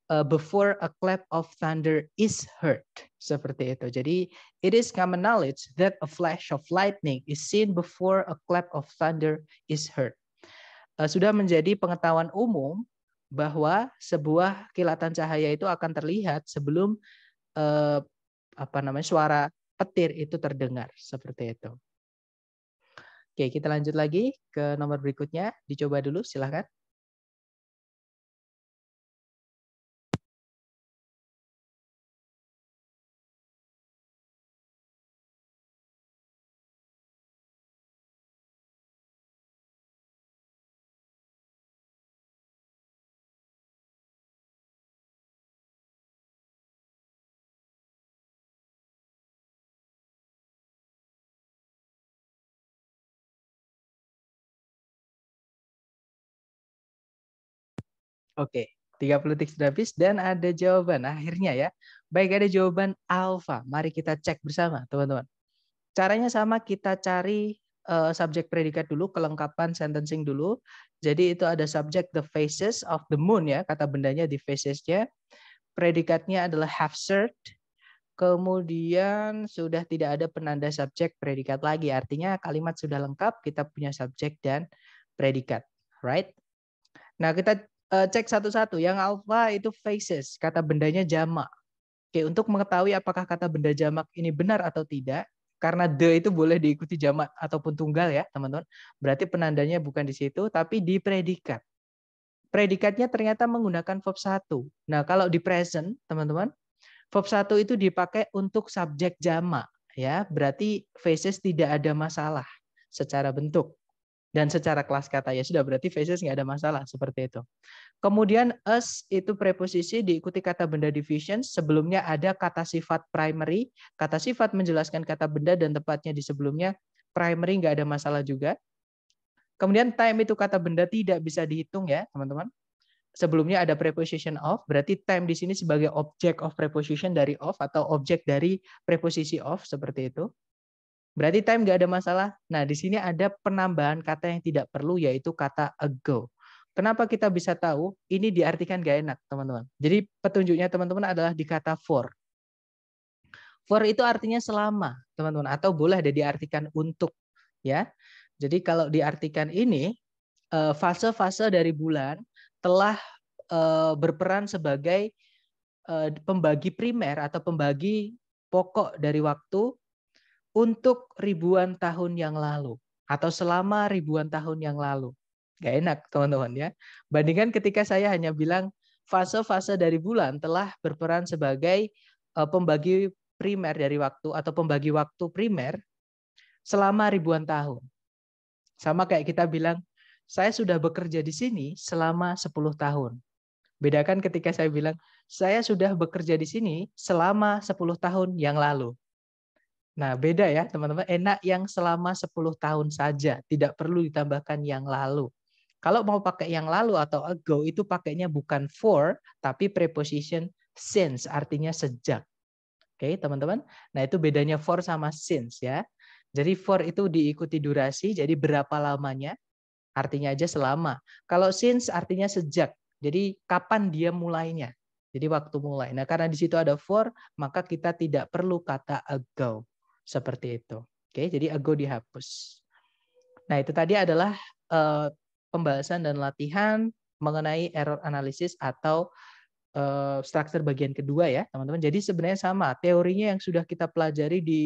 uh, before a clap of thunder is heard. Seperti itu. Jadi, it is common knowledge that a flash of lightning is seen before a clap of thunder is heard. Uh, sudah menjadi pengetahuan umum bahwa sebuah kilatan cahaya itu akan terlihat sebelum uh, apa namanya suara petir itu terdengar seperti itu. Oke, kita lanjut lagi ke nomor berikutnya. Dicoba dulu, silahkan. Oke, 30 detik sudah habis dan ada jawaban akhirnya ya. Baik, ada jawaban alfa. Mari kita cek bersama, teman-teman. Caranya sama, kita cari uh, subjek predikat dulu, kelengkapan sentencing dulu. Jadi itu ada subjek the faces of the moon ya, kata bendanya di facesnya. Predikatnya adalah have served. Kemudian sudah tidak ada penanda subjek predikat lagi. Artinya kalimat sudah lengkap, kita punya subjek dan predikat, right? Nah, kita uh, cek satu-satu. Yang alfa itu faces, kata bendanya jamak. Oke, untuk mengetahui apakah kata benda jamak ini benar atau tidak, karena the itu boleh diikuti jamak ataupun tunggal ya, teman-teman. Berarti penandanya bukan di situ, tapi di predikat. Predikatnya ternyata menggunakan verb satu. Nah, kalau di present, teman-teman, verb satu itu dipakai untuk subjek jamak ya, berarti faces tidak ada masalah secara bentuk. Dan secara kelas kata ya sudah berarti faces nggak ada masalah seperti itu. Kemudian us itu preposisi diikuti kata benda division. Sebelumnya ada kata sifat primary. Kata sifat menjelaskan kata benda dan tepatnya di sebelumnya primary nggak ada masalah juga. Kemudian time itu kata benda tidak bisa dihitung ya teman-teman. Sebelumnya ada preposition of, berarti time di sini sebagai objek of preposition dari of atau objek dari preposisi of seperti itu. Berarti time nggak ada masalah. Nah, di sini ada penambahan kata yang tidak perlu, yaitu kata ago. Kenapa kita bisa tahu? Ini diartikan nggak enak, teman-teman. Jadi petunjuknya teman-teman adalah di kata for. For itu artinya selama, teman-teman. Atau boleh ada diartikan untuk. ya. Jadi kalau diartikan ini, e, fase-fase dari bulan telah e, berperan sebagai e, pembagi primer atau pembagi pokok dari waktu untuk ribuan tahun yang lalu atau selama ribuan tahun yang lalu. Gak enak teman-teman ya. Bandingkan ketika saya hanya bilang fase-fase dari bulan telah berperan sebagai e, pembagi primer dari waktu atau pembagi waktu primer selama ribuan tahun. Sama kayak kita bilang, saya sudah bekerja di sini selama 10 tahun. Bedakan ketika saya bilang, saya sudah bekerja di sini selama 10 tahun yang lalu. Nah, beda ya teman-teman. Enak yang selama 10 tahun saja, tidak perlu ditambahkan yang lalu. Kalau mau pakai yang lalu atau ago itu pakainya bukan for tapi preposition since artinya sejak. Oke, teman-teman. Nah, itu bedanya for sama since ya. Jadi for itu diikuti durasi, jadi berapa lamanya? Artinya aja selama. Kalau since artinya sejak. Jadi kapan dia mulainya? Jadi waktu mulai. Nah, karena di situ ada for, maka kita tidak perlu kata ago seperti itu. Oke, jadi ago dihapus. Nah, itu tadi adalah uh, pembahasan dan latihan mengenai error analysis atau uh, structure bagian kedua ya, teman-teman. Jadi sebenarnya sama, teorinya yang sudah kita pelajari di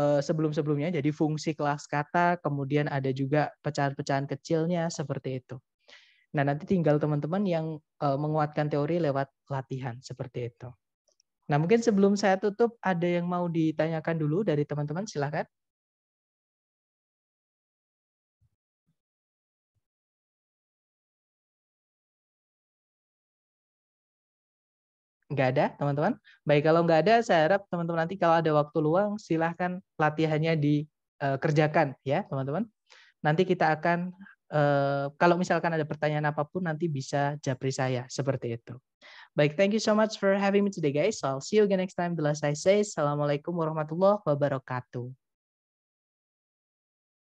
uh, sebelum-sebelumnya, jadi fungsi kelas kata, kemudian ada juga pecahan-pecahan kecilnya seperti itu. Nah, nanti tinggal teman-teman yang uh, menguatkan teori lewat latihan seperti itu. Nah, mungkin sebelum saya tutup, ada yang mau ditanyakan dulu dari teman-teman, silahkan. Nggak ada, teman-teman? Baik, kalau nggak ada, saya harap teman-teman nanti kalau ada waktu luang, silahkan latihannya dikerjakan, eh, ya, teman-teman. Nanti kita akan, eh, kalau misalkan ada pertanyaan apapun, nanti bisa japri saya, seperti itu. Baik, thank you so much for having me today, guys. I'll see you again next time. The last I say, Assalamualaikum warahmatullahi wabarakatuh.